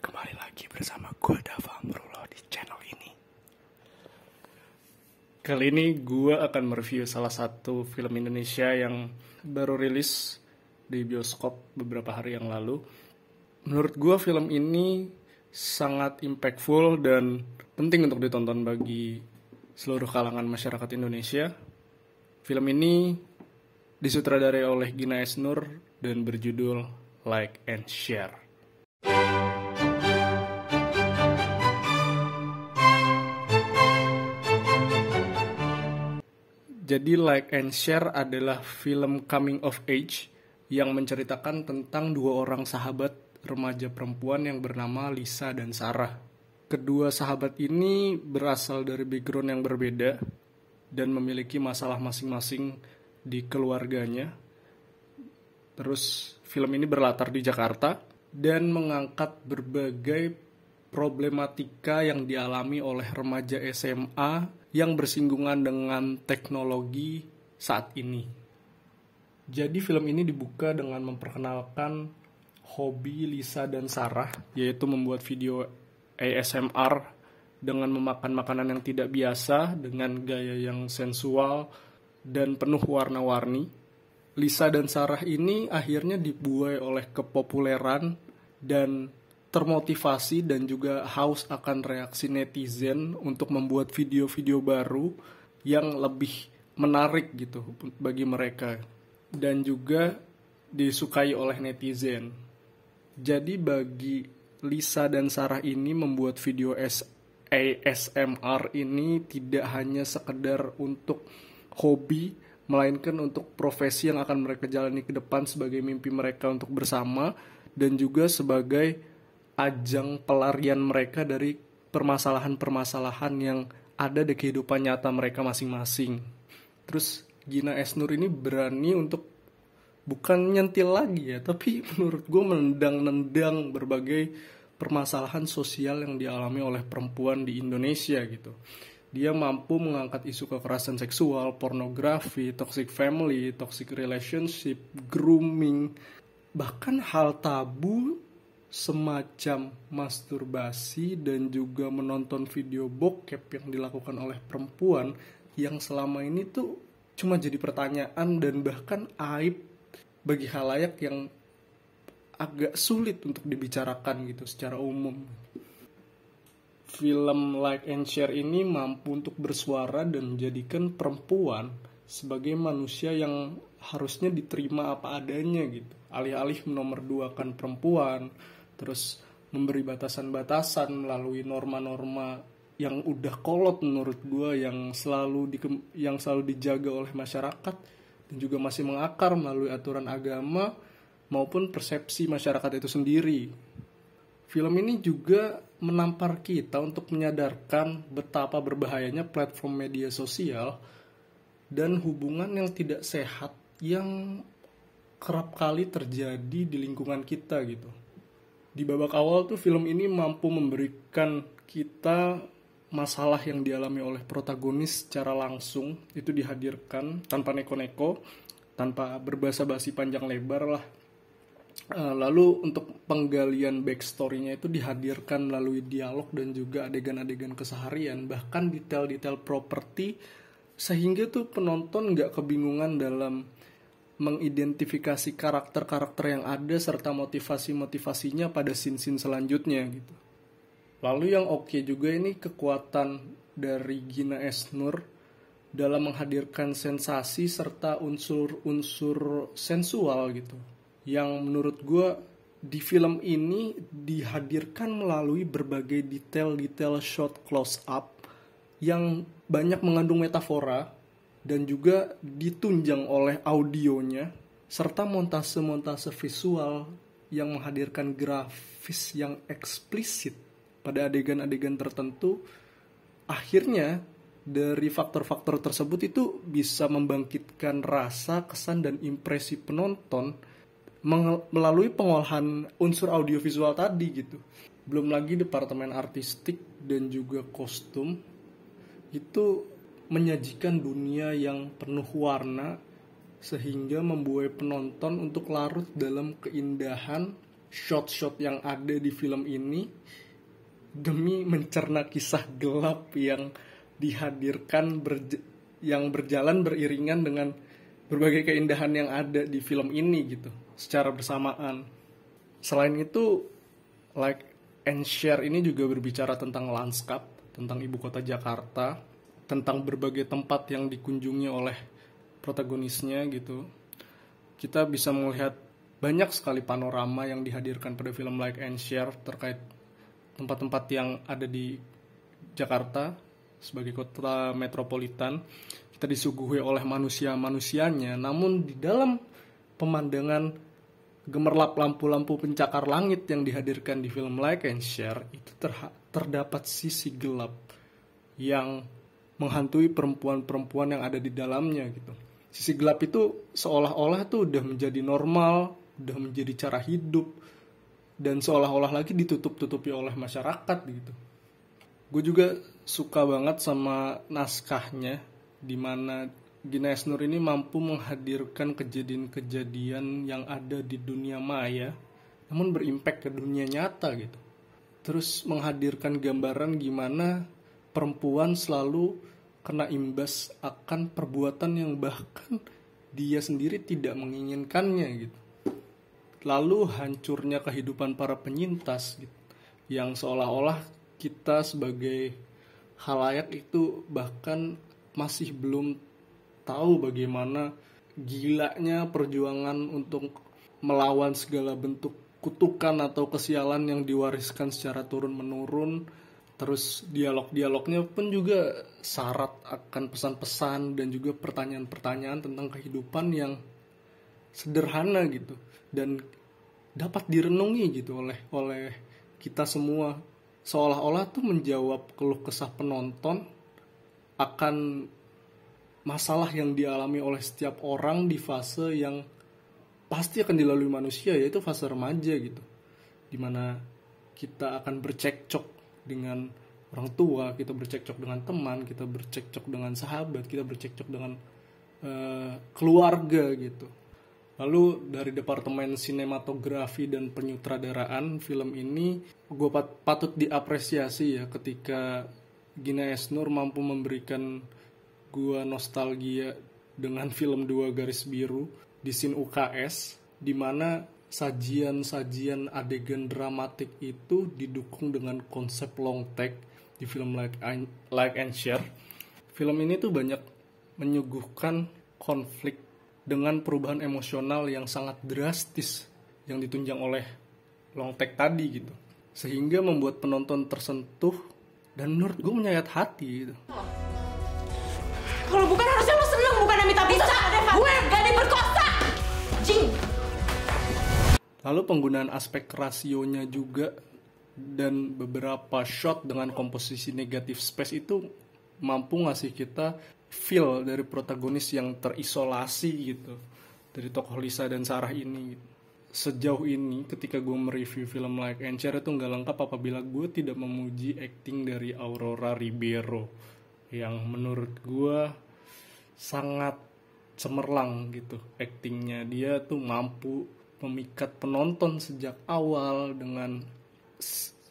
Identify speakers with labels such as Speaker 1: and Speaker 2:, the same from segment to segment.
Speaker 1: Kembali lagi bersama gue Dava Amrullah di channel ini Kali ini gue akan mereview salah satu film Indonesia yang baru rilis di bioskop beberapa hari yang lalu Menurut gue film ini sangat impactful dan penting untuk ditonton bagi seluruh kalangan masyarakat Indonesia Film ini disutradarai oleh Gina Esnur dan berjudul Like and Share. Jadi Like and Share adalah film coming of age yang menceritakan tentang dua orang sahabat remaja perempuan yang bernama Lisa dan Sarah. Kedua sahabat ini berasal dari background yang berbeda dan memiliki masalah masing-masing di keluarganya. Terus film ini berlatar di Jakarta dan mengangkat berbagai problematika yang dialami oleh remaja SMA yang bersinggungan dengan teknologi saat ini. Jadi film ini dibuka dengan memperkenalkan hobi Lisa dan Sarah, yaitu membuat video ASMR dengan memakan makanan yang tidak biasa, dengan gaya yang sensual dan penuh warna-warni. Lisa dan Sarah ini akhirnya dibuai oleh kepopuleran dan termotivasi dan juga haus akan reaksi netizen untuk membuat video-video baru yang lebih menarik gitu bagi mereka dan juga disukai oleh netizen. Jadi bagi Lisa dan Sarah ini membuat video ASMR ini tidak hanya sekedar untuk hobi melainkan untuk profesi yang akan mereka jalani ke depan sebagai mimpi mereka untuk bersama dan juga sebagai ajang pelarian mereka dari permasalahan-permasalahan yang ada di kehidupan nyata mereka masing-masing. Terus Gina Esnur ini berani untuk bukan nyentil lagi ya, tapi menurut gue menendang-nendang berbagai permasalahan sosial yang dialami oleh perempuan di Indonesia gitu. Dia mampu mengangkat isu kekerasan seksual, pornografi, toxic family, toxic relationship, grooming, bahkan hal tabu semacam masturbasi dan juga menonton video bokep yang dilakukan oleh perempuan yang selama ini tuh cuma jadi pertanyaan dan bahkan aib bagi halayak yang agak sulit untuk dibicarakan gitu secara umum. Film Like and Share ini mampu untuk bersuara dan menjadikan perempuan sebagai manusia yang harusnya diterima apa adanya gitu. Alih-alih menomorduakan perempuan, terus memberi batasan-batasan melalui norma-norma yang udah kolot menurut gue yang selalu di yang selalu dijaga oleh masyarakat dan juga masih mengakar melalui aturan agama maupun persepsi masyarakat itu sendiri. Film ini juga menampar kita untuk menyadarkan betapa berbahayanya platform media sosial dan hubungan yang tidak sehat yang kerap kali terjadi di lingkungan kita gitu di babak awal tuh film ini mampu memberikan kita masalah yang dialami oleh protagonis secara langsung itu dihadirkan tanpa neko-neko, tanpa berbahasa basi panjang lebar lah. Eh, lalu untuk penggalian backstory-nya itu dihadirkan melalui dialog dan juga adegan-adegan keseharian, bahkan detail-detail properti sehingga tuh penonton nggak kebingungan dalam mengidentifikasi karakter-karakter yang ada serta motivasi-motivasinya pada scene-scene selanjutnya gitu. Lalu yang oke okay juga ini kekuatan dari Gina Esnur dalam menghadirkan sensasi serta unsur-unsur sensual gitu. Yang menurut gue di film ini dihadirkan melalui berbagai detail-detail shot close up yang banyak mengandung metafora dan juga ditunjang oleh audionya serta montase-montase visual yang menghadirkan grafis yang eksplisit pada adegan-adegan tertentu akhirnya dari faktor-faktor tersebut itu bisa membangkitkan rasa, kesan dan impresi penonton melalui pengolahan unsur audiovisual tadi gitu. Belum lagi departemen artistik dan juga kostum itu menyajikan dunia yang penuh warna sehingga membuat penonton untuk larut dalam keindahan shot-shot yang ada di film ini demi mencerna kisah gelap yang dihadirkan berj yang berjalan beriringan dengan berbagai keindahan yang ada di film ini gitu secara bersamaan. Selain itu like and share ini juga berbicara tentang lanskap, tentang ibu kota Jakarta tentang berbagai tempat yang dikunjungi oleh protagonisnya gitu kita bisa melihat banyak sekali panorama yang dihadirkan pada film Like and Share terkait tempat-tempat yang ada di Jakarta sebagai kota metropolitan kita disuguhi oleh manusia-manusianya namun di dalam pemandangan gemerlap lampu-lampu pencakar langit yang dihadirkan di film Like and Share itu terdapat sisi gelap yang menghantui perempuan-perempuan yang ada di dalamnya gitu. Sisi gelap itu seolah-olah tuh udah menjadi normal, udah menjadi cara hidup dan seolah-olah lagi ditutup-tutupi oleh masyarakat gitu. Gue juga suka banget sama naskahnya dimana mana Gina Esnur ini mampu menghadirkan kejadian-kejadian yang ada di dunia maya namun berimpact ke dunia nyata gitu. Terus menghadirkan gambaran gimana perempuan selalu kena imbas akan perbuatan yang bahkan dia sendiri tidak menginginkannya gitu. Lalu hancurnya kehidupan para penyintas gitu, yang seolah-olah kita sebagai halayak itu bahkan masih belum tahu bagaimana gilanya perjuangan untuk melawan segala bentuk kutukan atau kesialan yang diwariskan secara turun-menurun terus dialog-dialognya pun juga syarat akan pesan-pesan dan juga pertanyaan-pertanyaan tentang kehidupan yang sederhana gitu dan dapat direnungi gitu oleh oleh kita semua seolah-olah tuh menjawab keluh kesah penonton akan masalah yang dialami oleh setiap orang di fase yang pasti akan dilalui manusia yaitu fase remaja gitu dimana kita akan bercekcok dengan orang tua kita bercekcok dengan teman kita bercekcok dengan sahabat kita bercekcok dengan uh, keluarga gitu Lalu dari Departemen Sinematografi dan Penyutradaraan film ini gue pat patut diapresiasi ya ketika Gina Esnur mampu memberikan gue nostalgia dengan film Dua Garis Biru di scene UKS di mana sajian-sajian adegan dramatik itu didukung dengan konsep long take di film Like, and, like and Share. Film ini tuh banyak menyuguhkan konflik dengan perubahan emosional yang sangat drastis yang ditunjang oleh long take tadi gitu. Sehingga membuat penonton tersentuh dan menurut gue menyayat hati gitu. Kalau bukan harusnya lo seneng bukan minta bisa. Gue Lalu penggunaan aspek rasionya juga dan beberapa shot dengan komposisi negatif space itu mampu ngasih kita feel dari protagonis yang terisolasi gitu dari tokoh Lisa dan Sarah ini gitu. sejauh ini ketika gue mereview film Like and Share itu nggak lengkap apabila gue tidak memuji acting dari Aurora Ribeiro yang menurut gue sangat cemerlang gitu actingnya dia tuh mampu memikat penonton sejak awal dengan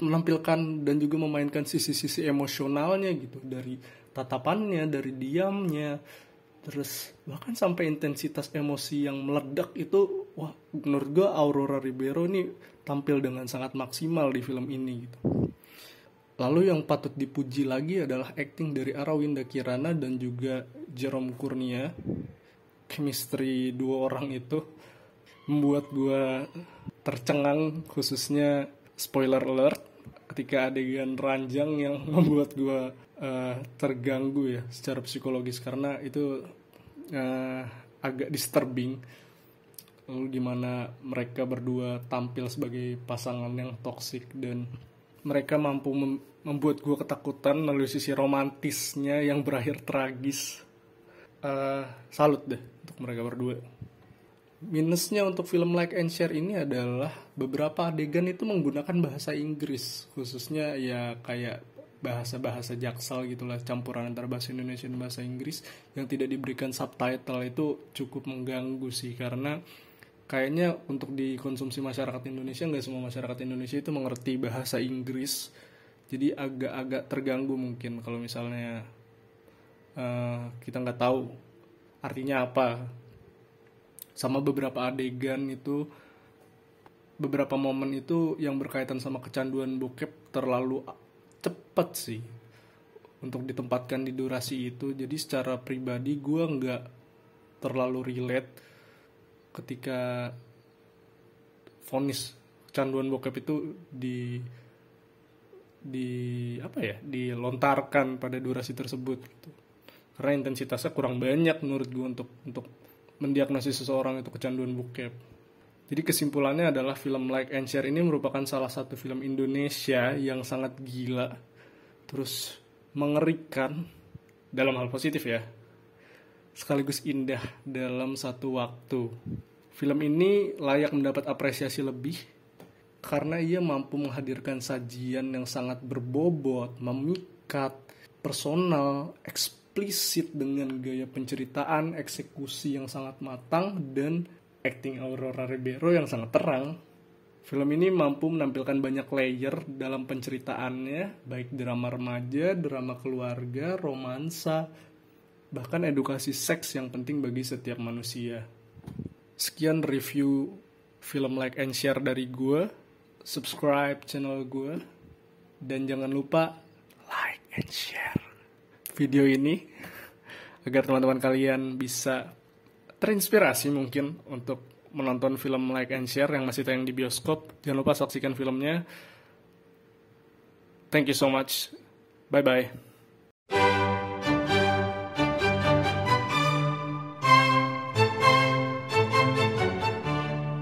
Speaker 1: menampilkan dan juga memainkan sisi-sisi emosionalnya gitu dari tatapannya, dari diamnya, terus bahkan sampai intensitas emosi yang meledak itu wah menurut gue Aurora Ribeiro ini tampil dengan sangat maksimal di film ini gitu. Lalu yang patut dipuji lagi adalah acting dari Arawinda Kirana dan juga Jerome Kurnia. Chemistry dua orang itu membuat gue tercengang khususnya spoiler alert ketika adegan ranjang yang membuat gue uh, terganggu ya secara psikologis karena itu uh, agak disturbing lalu gimana mereka berdua tampil sebagai pasangan yang toksik dan mereka mampu mem membuat gue ketakutan melalui sisi romantisnya yang berakhir tragis uh, salut deh untuk mereka berdua minusnya untuk film Like and Share ini adalah beberapa adegan itu menggunakan bahasa Inggris khususnya ya kayak bahasa-bahasa jaksel gitulah campuran antara bahasa Indonesia dan bahasa Inggris yang tidak diberikan subtitle itu cukup mengganggu sih karena kayaknya untuk dikonsumsi masyarakat Indonesia nggak semua masyarakat Indonesia itu mengerti bahasa Inggris jadi agak-agak terganggu mungkin kalau misalnya uh, kita nggak tahu artinya apa sama beberapa adegan itu beberapa momen itu yang berkaitan sama kecanduan bokep terlalu cepet sih untuk ditempatkan di durasi itu jadi secara pribadi gue nggak terlalu relate ketika fonis kecanduan bokep itu di di apa ya dilontarkan pada durasi tersebut gitu. karena intensitasnya kurang banyak menurut gue untuk untuk mendiagnosis seseorang itu kecanduan bokep. Jadi kesimpulannya adalah film Like and Share ini merupakan salah satu film Indonesia yang sangat gila, terus mengerikan dalam hal positif ya, sekaligus indah dalam satu waktu. Film ini layak mendapat apresiasi lebih karena ia mampu menghadirkan sajian yang sangat berbobot, memikat, personal, ekspresi eksplisit dengan gaya penceritaan, eksekusi yang sangat matang, dan acting Aurora Ribeiro yang sangat terang. Film ini mampu menampilkan banyak layer dalam penceritaannya, baik drama remaja, drama keluarga, romansa, bahkan edukasi seks yang penting bagi setiap manusia. Sekian review film like and share dari gue, subscribe channel gue, dan jangan lupa like and share video ini agar teman-teman kalian bisa terinspirasi mungkin untuk menonton film Like and Share yang masih tayang di bioskop. Jangan lupa saksikan filmnya. Thank you so much. Bye bye.